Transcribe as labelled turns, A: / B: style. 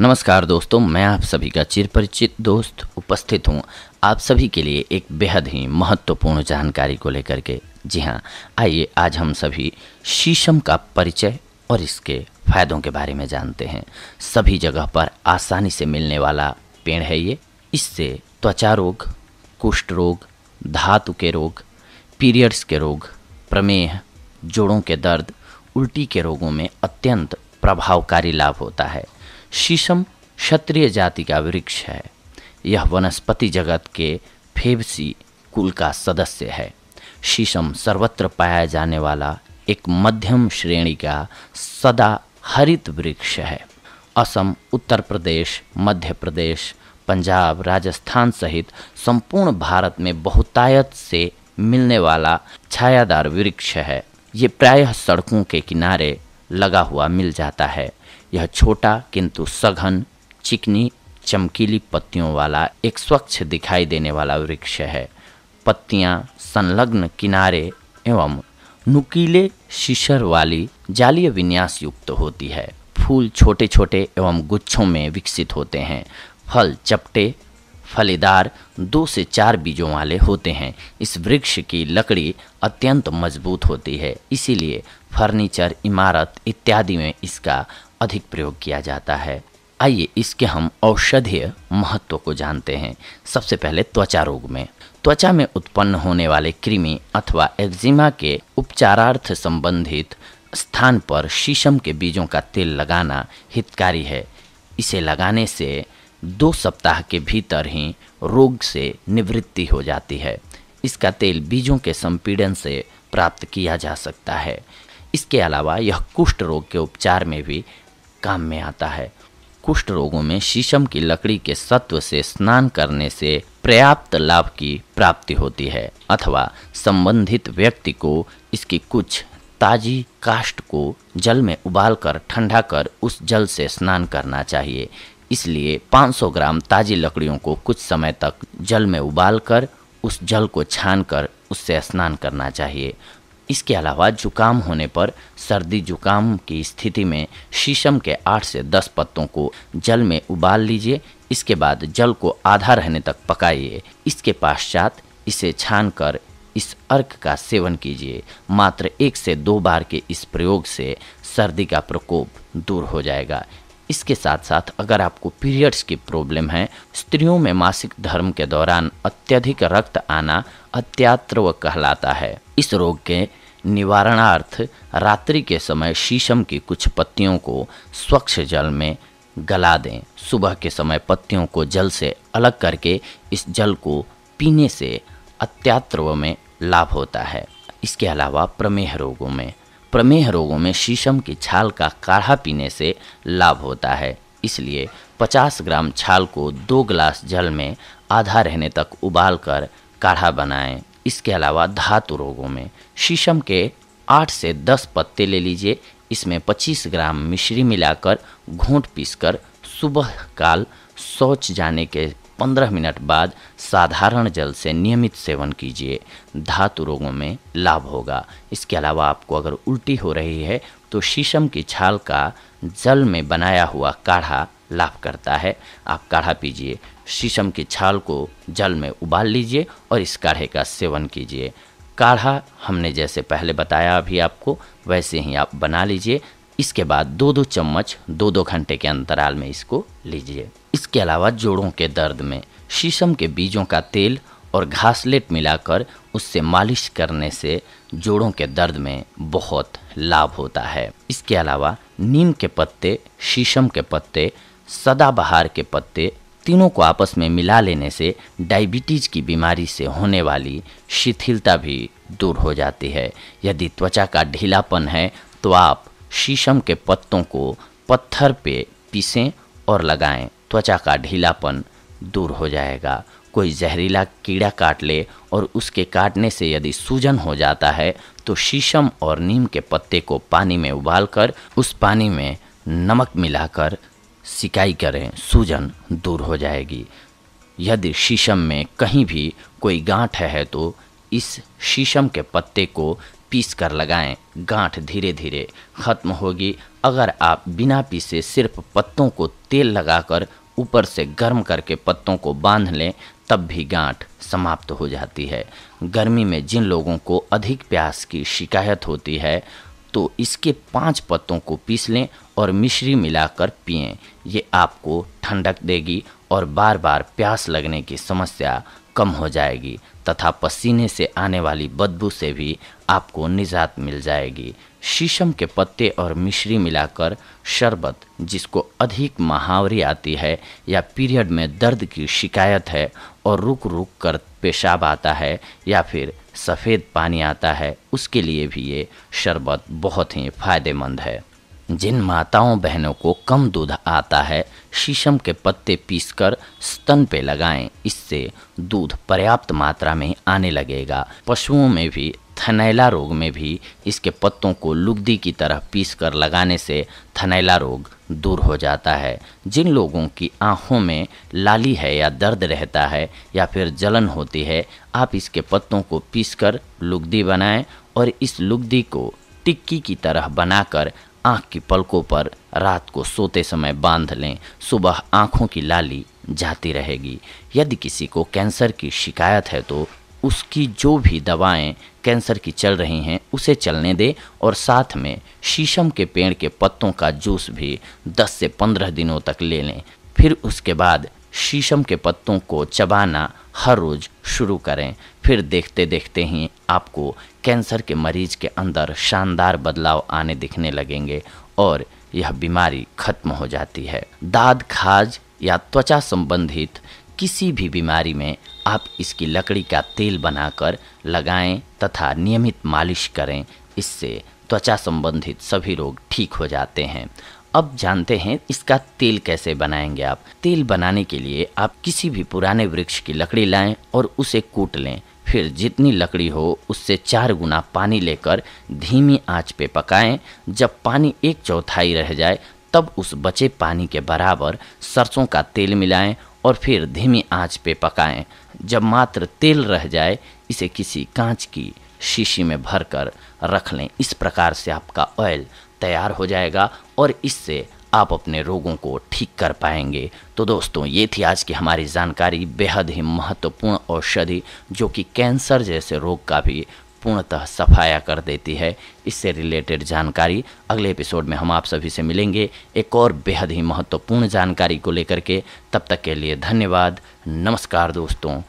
A: नमस्कार दोस्तों मैं आप सभी का चिर परिचित दोस्त उपस्थित हूँ आप सभी के लिए एक बेहद ही महत्वपूर्ण जानकारी को लेकर के जी हाँ आइए आज हम सभी शीशम का परिचय और इसके फायदों के बारे में जानते हैं सभी जगह पर आसानी से मिलने वाला पेड़ है ये इससे त्वचा रोग कुष्ठ रोग धातु के रोग पीरियड्स के रोग प्रमेह जोड़ों के दर्द उल्टी के रोगों में अत्यंत प्रभावकारी लाभ होता है शीशम क्षत्रिय जाति का वृक्ष है यह वनस्पति जगत के फेबसी कुल का सदस्य है शीशम सर्वत्र पाया जाने वाला एक मध्यम श्रेणी का सदा हरित वृक्ष है असम उत्तर प्रदेश मध्य प्रदेश पंजाब राजस्थान सहित संपूर्ण भारत में बहुतायत से मिलने वाला छायादार वृक्ष है ये प्रायः सड़कों के किनारे लगा हुआ मिल जाता है यह छोटा किंतु सघन चिकनी चमकीली पत्तियों वाला एक स्वच्छ दिखाई देने वाला वृक्ष है पत्तियां संलग्न किनारे एवं नुकीले शीशर वाली जालीय विन्यास युक्त होती है फूल छोटे छोटे एवं गुच्छों में विकसित होते हैं फल चपटे फलेदार दो से चार बीजों वाले होते हैं इस वृक्ष की लकड़ी अत्यंत मजबूत होती है इसीलिए फर्नीचर इमारत इत्यादि में इसका अधिक प्रयोग किया जाता है आइए इसके हम औषधीय महत्व को जानते हैं सबसे पहले त्वचा रोग में त्वचा में उत्पन्न होने वाले कृमि अथवा एक्जिमा के उपचारार्थ संबंधित स्थान पर शीशम के बीजों का तेल लगाना हितकारी है इसे लगाने से दो सप्ताह के भीतर ही रोग से निवृत्ति हो जाती है इसका तेल बीजों के संपीड़न से प्राप्त किया जा सकता है इसके अलावा यह कुष्ठ रोग के उपचार में भी काम में आता है कुष्ठ रोगों में शीशम की लकड़ी के सत्व से स्नान करने से पर्याप्त लाभ की प्राप्ति होती है अथवा संबंधित व्यक्ति को इसकी कुछ ताजी काष्ट को जल में उबालकर ठंडा कर उस जल से स्नान करना चाहिए इसलिए 500 ग्राम ताजी लकड़ियों को कुछ समय तक जल में उबालकर उस जल को छानकर उससे स्नान करना चाहिए इसके अलावा जुकाम होने पर सर्दी जुकाम की स्थिति में शीशम के आठ से दस पत्तों को जल में उबाल लीजिए इसके बाद जल को आधा रहने तक पकाइए इसके पश्चात इसे छान कर इस अर्क का सेवन कीजिए मात्र एक से दो बार के इस प्रयोग से सर्दी का प्रकोप दूर हो जाएगा इसके साथ साथ अगर आपको पीरियड्स की प्रॉब्लम है स्त्रियों में मासिक धर्म के दौरान अत्यधिक रक्त आना अत्यात्रव कहलाता है इस रोग के निवारणार्थ रात्रि के समय शीशम की कुछ पत्तियों को स्वच्छ जल में गला दें सुबह के समय पत्तियों को जल से अलग करके इस जल को पीने से अत्यात्व में लाभ होता है इसके अलावा प्रमेह रोगों में प्रमेह रोगों में शीशम की छाल का काढ़ा पीने से लाभ होता है इसलिए 50 ग्राम छाल को दो गिलास जल में आधा रहने तक उबाल कर काढ़ा बनाएं इसके अलावा धातु रोगों में शीशम के आठ से दस पत्ते ले लीजिए इसमें पच्चीस ग्राम मिश्री मिलाकर घूट पीसकर सुबह काल शौच जाने के 15 मिनट बाद साधारण जल से नियमित सेवन कीजिए धातु रोगों में लाभ होगा इसके अलावा आपको अगर उल्टी हो रही है तो शीशम की छाल का जल में बनाया हुआ काढ़ा लाभ करता है आप काढ़ा पीजिए शीशम की छाल को जल में उबाल लीजिए और इस काढ़े का सेवन कीजिए काढ़ा हमने जैसे पहले बताया अभी आपको वैसे ही आप बना लीजिए इसके बाद दो दो चम्मच दो दो घंटे के अंतराल में इसको लीजिए इसके अलावा जोड़ों के दर्द में शीशम के बीजों का तेल और घासलेट मिलाकर उससे मालिश करने से जोड़ों के दर्द में बहुत लाभ होता है इसके अलावा नीम के पत्ते शीशम के पत्ते सदाबहार के पत्ते तीनों को आपस में मिला लेने से डायबिटीज की बीमारी से होने वाली शिथिलता भी दूर हो जाती है यदि त्वचा का ढीलापन है तो आप शीशम के पत्तों को पत्थर पे पीसें और लगाएं त्वचा का ढीलापन दूर हो जाएगा कोई जहरीला कीड़ा काट ले और उसके काटने से यदि सूजन हो जाता है तो शीशम और नीम के पत्ते को पानी में उबालकर उस पानी में नमक मिलाकर सिकाई करें सूजन दूर हो जाएगी यदि शीशम में कहीं भी कोई गांठ है तो इस शीशम के पत्ते को पीस कर लगाएं गांठ धीरे धीरे ख़त्म होगी अगर आप बिना पीसे सिर्फ पत्तों को तेल लगाकर ऊपर से गर्म करके पत्तों को बांध लें तब भी गांठ समाप्त हो जाती है गर्मी में जिन लोगों को अधिक प्यास की शिकायत होती है तो इसके पांच पत्तों को पीस लें और मिश्री मिलाकर पिएं ये आपको ठंडक देगी और बार बार प्यास लगने की समस्या कम हो जाएगी तथा पसीने से आने वाली बदबू से भी आपको निजात मिल जाएगी शीशम के पत्ते और मिश्री मिलाकर शरबत जिसको अधिक महावरी आती है या पीरियड में दर्द की शिकायत है और रुक रुक कर पेशाब आता है या फिर सफ़ेद पानी आता है उसके लिए भी ये शरबत बहुत ही फ़ायदेमंद है जिन माताओं बहनों को कम दूध आता है शीशम के पत्ते पीसकर स्तन पे लगाएं इससे दूध पर्याप्त मात्रा में आने लगेगा पशुओं में भी थनैला रोग में भी इसके पत्तों को लुगदी की तरह पीसकर लगाने से थनैला रोग दूर हो जाता है जिन लोगों की आँखों में लाली है या दर्द रहता है या फिर जलन होती है आप इसके पत्तों को पीसकर लुगदी बनाएं और इस लुगदी को टिक्की की तरह बनाकर आँख की पलकों पर रात को सोते समय बांध लें सुबह आँखों की लाली जाती रहेगी यदि किसी को कैंसर की शिकायत है तो उसकी जो भी दवाएं कैंसर की चल रही हैं उसे चलने दे और साथ में शीशम के पेड़ के पत्तों का जूस भी 10 से 15 दिनों तक ले लें फिर उसके बाद शीशम के पत्तों को चबाना हर रोज़ शुरू करें फिर देखते देखते ही आपको कैंसर के मरीज के अंदर शानदार बदलाव आने दिखने लगेंगे और यह बीमारी खत्म हो जाती है दाद खाज या त्वचा संबंधित किसी भी बीमारी में आप इसकी लकड़ी का तेल बनाकर लगाएं तथा नियमित मालिश करें इससे त्वचा संबंधित सभी रोग ठीक हो जाते हैं अब जानते हैं इसका तेल कैसे बनाएंगे आप तेल बनाने के लिए आप किसी भी पुराने वृक्ष की लकड़ी लाएं और उसे कूट लें फिर जितनी लकड़ी हो उससे चार गुना पानी लेकर धीमी आंच पे पकाएं जब पानी एक चौथाई रह जाए तब उस बचे पानी के बराबर सरसों का तेल मिलाएं और फिर धीमी आंच पे पकाएं। जब मात्र तेल रह जाए इसे किसी कांच की शीशी में भरकर रख लें इस प्रकार से आपका ऑयल तैयार हो जाएगा और इससे आप अपने रोगों को ठीक कर पाएंगे तो दोस्तों ये थी आज की हमारी जानकारी बेहद ही महत्वपूर्ण औषधि जो कि कैंसर जैसे रोग का भी पूर्णतः सफाया कर देती है इससे रिलेटेड जानकारी अगले एपिसोड में हम आप सभी से मिलेंगे एक और बेहद ही महत्वपूर्ण जानकारी को लेकर के तब तक के लिए धन्यवाद नमस्कार दोस्तों